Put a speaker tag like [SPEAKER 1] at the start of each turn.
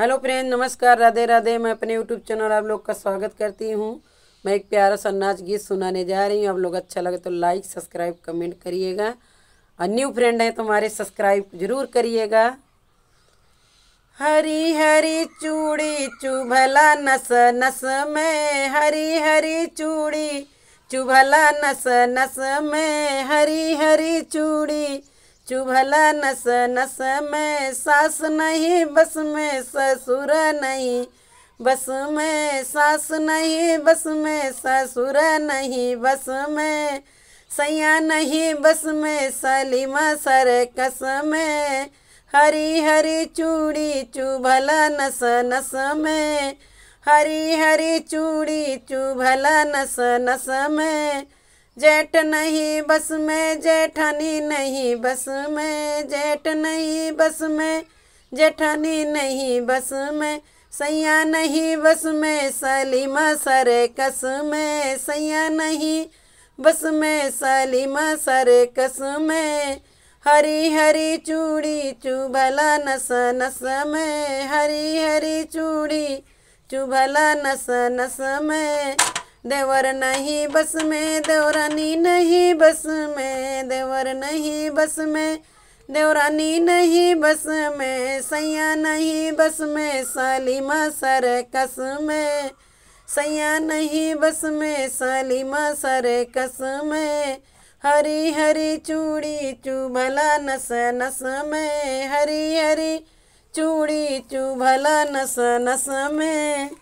[SPEAKER 1] hello friend नमस्कार राधे राधे मैं अपने यूट्यूब चैनल आप लोग का स्वागत करती हूँ मैं एक प्यारा सा नाच गीत सुनाने जा रही हूँ आप लोग अच्छा लगे तो लाइक सब्सक्राइब कमेंट करिएगा और न्यू फ्रेंड है तो हमारे सब्सक्राइब जरूर करिएगा हरी हरी चूड़ी चुभला नस नस में हरी हरी चूड़ी चुभला नस नस में हरी हरी चूड़ी चुभला नस नस में सास नहीं बस में ससुर नहीं बस में सास नहीं बस में ससुर नहीं बस में सैया नहीं बस में सलीमा सर कस में हरी हरी चूड़ी चुभला नस नस में हरी हरी चूड़ी चुभला नस नस में जेठ नहीं बस में जेठानी नहीं बस में जेठ नहीं बस में जेठानी नहीं बस में सैया नहीं बस में सलीमा सरे कस में सैया नहीं बस में सलीमा सरे कस में हरी हरी चूड़ी चुभला नस नस में हरी हरी चूड़ी चुभला नस नस में देवर नहीं बस में देवरानी नहीं बस में देवर नहीं बस में देवरानी नहीं बस में सैया नहीं बस में सालिमा सर कस में सैया नहीं बस में सालिमा सर कस में हरी हरी चूड़ी चुभला नस नस में हरी हरी चूड़ी चुभला नस नस में